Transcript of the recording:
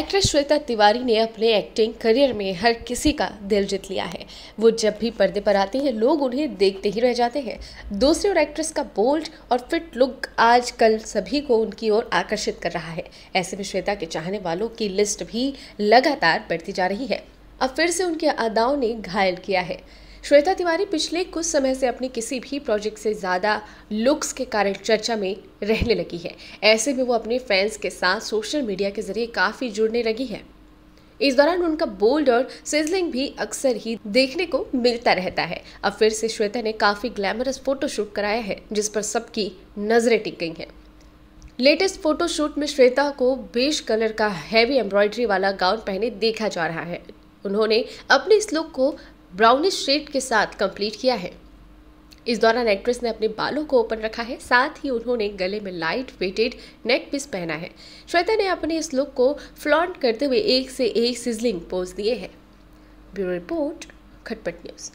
actress Shweta Tiwari ने अपने acting career में हर किसी का दिल जीत लिया है वो जब भी पर्दे पर आती हैं लोग उन्हें देखते ही रह जाते हैं दूसरी ओर एक्ट्रेस का बोल्ड और फिट लुक आजकल सभी को उनकी ओर आकर्षित कर रहा है ऐसे में श्वेता के चाहने वालों की लिस्ट भी लगातार बढ़ती जा रही है अब फिर से उनकी अदाओं ने घायल किया है श्वेता तिवारी पिछले कुछ समय से अपने किसी भी प्रोजेक्ट से ज़्यादा लुक्स के कारण चर्चा में रहने लगी है ऐसे में वो अपने फैंस के साथ सोशल मीडिया के जरिए काफ़ी जुड़ने लगी है इस दौरान उनका बोल्ड और सिजलिंग भी अक्सर ही देखने को मिलता रहता है अब फिर से श्वेता ने काफ़ी ग्लैमरस फोटोशूट कराया है जिस पर सबकी नज़रें टिक गई हैं लेटेस्ट फोटोशूट में श्वेता को बेज कलर का हैवी एम्ब्रॉयडरी वाला गाउन पहने देखा जा रहा है उन्होंने अपने इस लुक को ब्राउनिश शेड के साथ कंप्लीट किया है इस दौरान एक्ट्रेस ने अपने बालों को ओपन रखा है साथ ही उन्होंने गले में लाइट वेटेड नेक पीस पहना है श्वेता ने अपने इस लुक को फ्लॉन्ट करते हुए एक से एक सिजलिंग पोज दिए हैं ब्यूरो रिपोर्ट खटपट न्यूज़